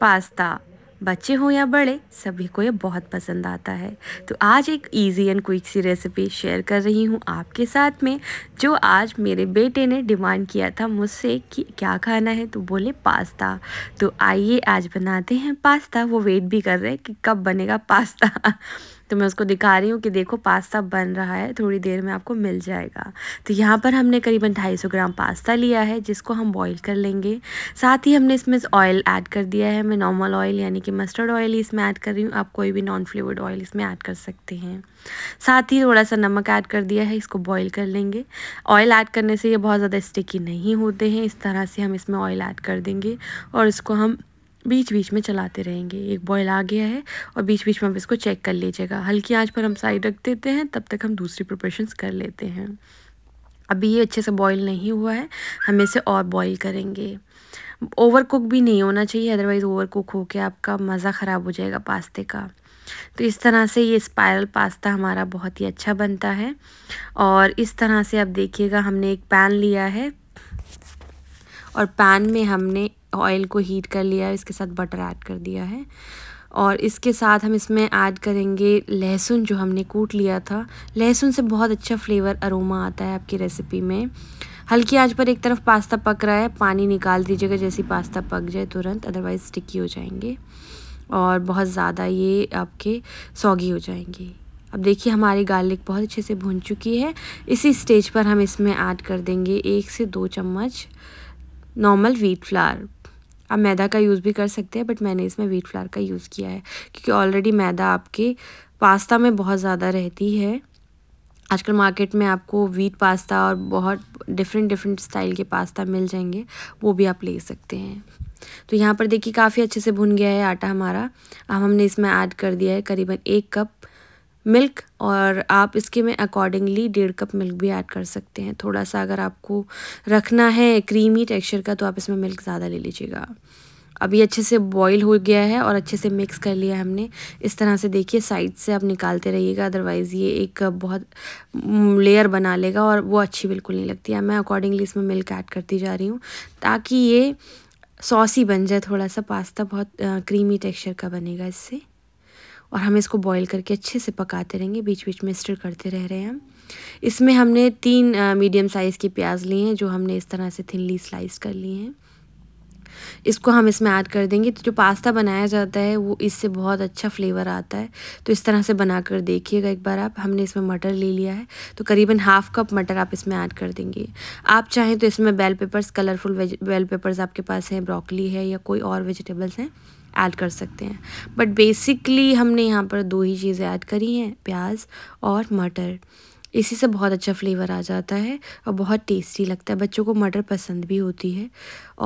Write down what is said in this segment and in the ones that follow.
pasta बच्चे हों या बड़े सभी को ये बहुत पसंद आता है तो आज एक इजी एंड क्विक सी रेसिपी शेयर कर रही हूँ आपके साथ में जो आज मेरे बेटे ने डिमांड किया था मुझसे कि क्या खाना है तो बोले पास्ता तो आइए आज बनाते हैं पास्ता वो वेट भी कर रहे हैं कि कब बनेगा पास्ता तो मैं उसको दिखा रही हूँ कि देखो पास्ता बन रहा है थोड़ी देर में आपको मिल जाएगा तो यहाँ पर हमने करीबन 250 ग्राम पास्ता लिया है जिसको हम बॉईल कर लेंगे साथ ही हमने इसमें ऑयल ऐड कर दिया है मैं नॉर्मल ऑयल यानी कि मस्टर्ड ऑयल ही इसमें ऐड कर रही हूँ आप कोई भी नॉन फ्लेवर्ड ऑयल इसमें ऐड कर सकते हैं साथ ही थोड़ा सा नमक ऐड कर दिया है इसको बॉयल कर लेंगे ऑयल ऐड करने से ये बहुत ज़्यादा स्टिकी नहीं होते हैं इस तरह से हम इसमें ऑयल ऐड कर देंगे और इसको हम बीच बीच में चलाते रहेंगे एक बॉयल आ गया है और बीच बीच में आप इसको चेक कर लीजिएगा हल्की आंच पर हम साइड रख देते हैं तब तक हम दूसरी प्रिपरेशंस कर लेते हैं अभी ये अच्छे से बॉयल नहीं हुआ है हम इसे और बॉयल करेंगे ओवर कुक भी नहीं होना चाहिए अदरवाइज़ ओवर कुक होकर आपका मज़ा ख़राब हो जाएगा पास्ते का तो इस तरह से ये स्पायरल पास्ता हमारा बहुत ही अच्छा बनता है और इस तरह से आप देखिएगा हमने एक पैन लिया है और पैन में हमने ऑयल को हीट कर लिया है इसके साथ बटर ऐड कर दिया है और इसके साथ हम इसमें ऐड करेंगे लहसुन जो हमने कूट लिया था लहसुन से बहुत अच्छा फ्लेवर अरोमा आता है आपकी रेसिपी में हल्की आंच पर एक तरफ पास्ता पक रहा है पानी निकाल दीजिएगा जैसे पास्ता पक जाए तुरंत अदरवाइज़ स्टिकी हो जाएंगे और बहुत ज़्यादा ये आपके सौगी हो जाएंगे अब देखिए हमारी गार्लिक बहुत अच्छे से भून चुकी है इसी स्टेज पर हम इसमें ऐड कर देंगे एक से दो चम्मच नॉर्मल व्हीट फ्लावर आप मैदा का यूज़ भी कर सकते हैं बट मैंने इसमें व्हीट फ्लावर का यूज़ किया है क्योंकि ऑलरेडी मैदा आपके पास्ता में बहुत ज़्यादा रहती है आजकल मार्केट में आपको वीट पास्ता और बहुत डिफरेंट डिफरेंट स्टाइल के पास्ता मिल जाएंगे वो भी आप ले सकते हैं तो यहाँ पर देखिए काफ़ी अच्छे से भुन गया है आटा हमारा अब हमने इसमें ऐड कर दिया है करीबन एक कप मिल्क और आप इसके में अकॉर्डिंगली डेढ़ कप मिल्क भी ऐड कर सकते हैं थोड़ा सा अगर आपको रखना है क्रीमी टेक्सचर का तो आप इसमें मिल्क ज़्यादा ले लीजिएगा अभी अच्छे से बॉईल हो गया है और अच्छे से मिक्स कर लिया हमने इस तरह से देखिए साइड से आप निकालते रहिएगा अदरवाइज़ ये एक बहुत लेयर बना लेगा और वो अच्छी बिल्कुल नहीं लगती है मैं अकॉर्डिंगली इसमें मिल्क ऐड करती जा रही हूँ ताकि ये सॉसी बन जाए थोड़ा सा पास्ता बहुत क्रीमी टेक्स्चर का बनेगा इससे और हम इसको बॉईल करके अच्छे से पकाते रहेंगे बीच बीच में स्टर करते रह रहे हैं हम इसमें हमने तीन मीडियम साइज़ की प्याज ली हैं जो हमने इस तरह से थिनली स्लाइस कर ली हैं इसको हम इसमें ऐड कर देंगे तो जो पास्ता बनाया जाता है वो इससे बहुत अच्छा फ्लेवर आता है तो इस तरह से बना कर देखिएगा एक बार आप हमने इसमें मटर ले लिया है तो करीबन हाफ कप मटर आप इसमें ऐड कर देंगे आप चाहें तो इसमें bell peppers colourful bell peppers आपके पास हैं ब्रोकली है या कोई और वेजिटेबल्स हैं ऐड कर सकते हैं बट बेसिकली हमने यहाँ पर दो ही चीज़ें ऐड करी हैं प्याज और मटर इसी से बहुत अच्छा फ्लेवर आ जाता है और बहुत टेस्टी लगता है बच्चों को मटर पसंद भी होती है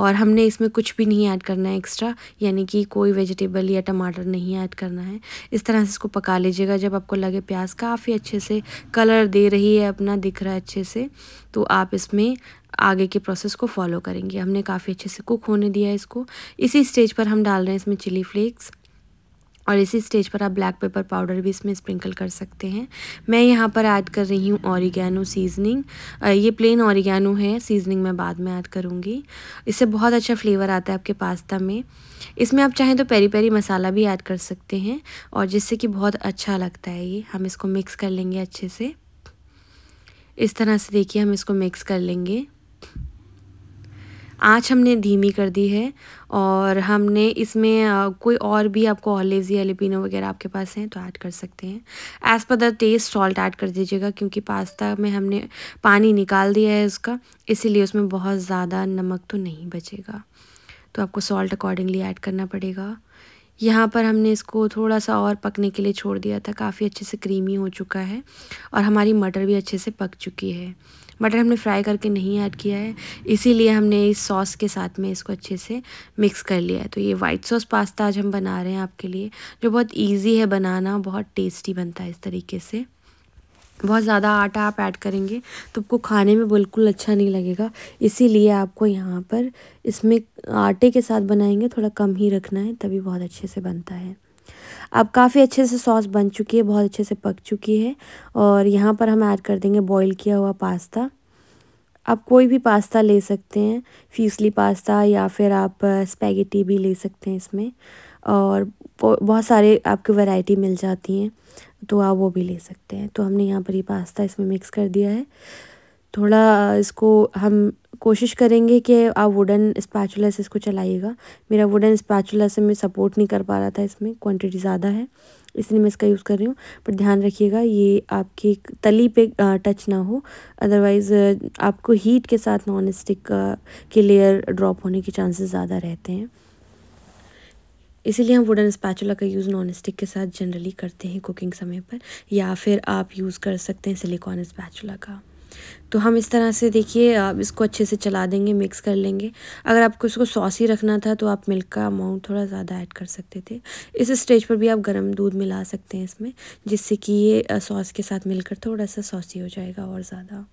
और हमने इसमें कुछ भी नहीं ऐड करना है एक्स्ट्रा यानी कि कोई वेजिटेबल या टमाटर नहीं ऐड करना है इस तरह से इसको पका लीजिएगा जब आपको लगे प्याज काफ़ी अच्छे से कलर दे रही है अपना दिख रहा है अच्छे से तो आप इसमें आगे के प्रोसेस को फॉलो करेंगे हमने काफ़ी अच्छे से कुक होने दिया है इसको इसी स्टेज पर हम डाल रहे हैं इसमें चिली फ्लेक्स और इसी स्टेज पर आप ब्लैक पेपर पाउडर भी इसमें स्प्रिंकल कर सकते हैं मैं यहाँ पर ऐड कर रही हूँ ऑरिगेनो सीजनिंग ये प्लेन ऑरिगेनो है सीजनिंग मैं बाद में ऐड करूँगी इससे बहुत अच्छा फ्लेवर आता है आपके पास्ता में इसमें आप चाहें तो पेरी पेरी मसाला भी ऐड कर सकते हैं और जिससे कि बहुत अच्छा लगता है ये हम इसको मिक्स कर लेंगे अच्छे से इस तरह से देखिए हम इसको मिक्स कर लेंगे आँच हमने धीमी कर दी है और हमने इसमें कोई और भी आपको ऑलिव्स या लिपिनो वगैरह आपके पास हैं तो ऐड कर सकते हैं as per the test salt add कर दीजिएगा क्योंकि पास्ता में हमने पानी निकाल दिया है उसका इसीलिए उसमें बहुत ज़्यादा नमक तो नहीं बचेगा तो आपको सॉल्ट अकॉर्डिंगली ऐड करना पड़ेगा यहाँ पर हमने इसको थोड़ा सा और पकने के लिए छोड़ दिया था काफ़ी अच्छे से क्रीमी हो चुका है और हमारी मटर भी अच्छे से पक चुकी है मटर हमने फ्राई करके नहीं ऐड किया है इसीलिए हमने इस सॉस के साथ में इसको अच्छे से मिक्स कर लिया है तो ये वाइट सॉस पास्ता आज हम बना रहे हैं आपके लिए जो बहुत ईजी है बनाना बहुत टेस्टी बनता है इस तरीके से बहुत ज़्यादा आटा आप ऐड करेंगे तो आपको खाने में बिल्कुल अच्छा नहीं लगेगा इसीलिए आपको यहाँ पर इसमें आटे के साथ बनाएंगे थोड़ा कम ही रखना है तभी बहुत अच्छे से बनता है अब काफ़ी अच्छे से सॉस बन चुकी है बहुत अच्छे से पक चुकी है और यहाँ पर हम ऐड कर देंगे बॉईल किया हुआ पास्ता आप कोई भी पास्ता ले सकते हैं फीसली पास्ता या फिर आप स्पैगेटी भी ले सकते हैं इसमें और बहुत सारे आपके वैरायटी मिल जाती हैं तो आप वो भी ले सकते हैं तो हमने यहाँ पर ये पास्ता इसमें मिक्स कर दिया है थोड़ा इसको हम कोशिश करेंगे कि आप वुडन स्पैचुला से इसको चलाइएगा मेरा वुडन स्पैचुला से मैं सपोर्ट नहीं कर पा रहा था इसमें क्वांटिटी ज़्यादा है इसलिए मैं इसका यूज़ कर रही हूँ पर ध्यान रखिएगा ये आपकी तली पे टच ना हो अदरवाइज़ आपको हीट के साथ नॉन स्टिक के लेयर ड्रॉप होने के चांसेस ज़्यादा रहते हैं इसीलिए हम वुडन स्पैचुला का यूज़ नॉन स्टिक के साथ जनरली करते हैं कुकिंग समय पर या फिर आप यूज़ कर सकते हैं सिलिकॉन स्पैचुला का तो हम इस तरह से देखिए आप इसको अच्छे से चला देंगे मिक्स कर लेंगे अगर आपको इसको सॉसी रखना था तो आप मिल्क का अमाउंट थोड़ा ज़्यादा ऐड कर सकते थे इस स्टेज पर भी आप गर्म दूध मिला सकते हैं इसमें जिससे कि ये सॉस के साथ मिलकर थोड़ा सा सॉसी हो जाएगा और ज़्यादा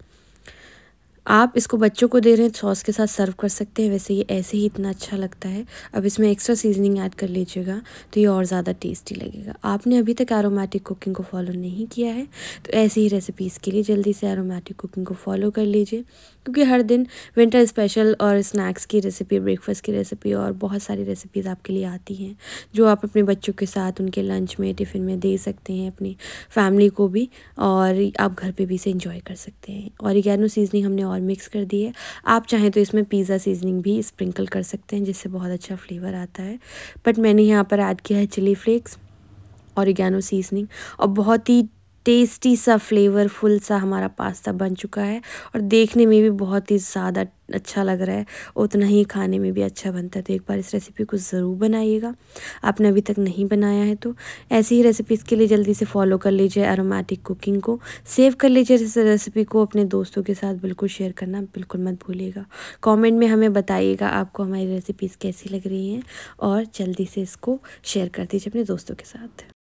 आप इसको बच्चों को दे रहे हैं सॉस के साथ सर्व कर सकते हैं वैसे ये ऐसे ही इतना अच्छा लगता है अब इसमें एक्स्ट्रा सीजनिंग ऐड कर लीजिएगा तो ये और ज़्यादा टेस्टी लगेगा आपने अभी तक एरोमेटिक कुकिंग को फॉलो नहीं किया है तो ऐसे ही रेसिपीज़ के लिए जल्दी से एरोमेटिक कुकिंग को फॉलो कर लीजिए क्योंकि हर दिन विंटर स्पेशल और स्नैक्स की रेसिपी ब्रेकफास्ट की रेसिपी और बहुत सारी रेसिपीज़ आपके लिए आती हैं जो आप अपने बच्चों के साथ उनके लंच में टिफ़िन में दे सकते हैं अपनी फैमिली को भी और आप घर पर भी इसे इंजॉय कर सकते हैं और सीजनिंग हमने और मिक्स कर दिए आप चाहें तो इसमें पिज़्ज़ा सीजनिंग भी स्प्रिंकल कर सकते हैं जिससे बहुत अच्छा फ्लेवर आता है बट मैंने यहाँ पर ऐड किया है चिली फ्लेक्स औरिगानो सीजनिंग और बहुत ही टेस्टी सा फ्लेवरफुल सा हमारा पास्ता बन चुका है और देखने में भी बहुत ही ज़्यादा अच्छा लग रहा है उतना ही खाने में भी अच्छा बनता है तो एक बार इस रेसिपी को ज़रूर बनाइएगा आपने अभी तक नहीं बनाया है तो ऐसी ही रेसिपीज़ के लिए जल्दी से फॉलो कर लीजिए एरोमेटिक कुकिंग को सेव कर लीजिए इस रेसिपी को अपने दोस्तों के साथ बिल्कुल शेयर करना बिल्कुल मत भूलिएगा कॉमेंट में हमें बताइएगा आपको हमारी रेसिपीज़ कैसी लग रही हैं और जल्दी से इसको शेयर कर दीजिए अपने दोस्तों के साथ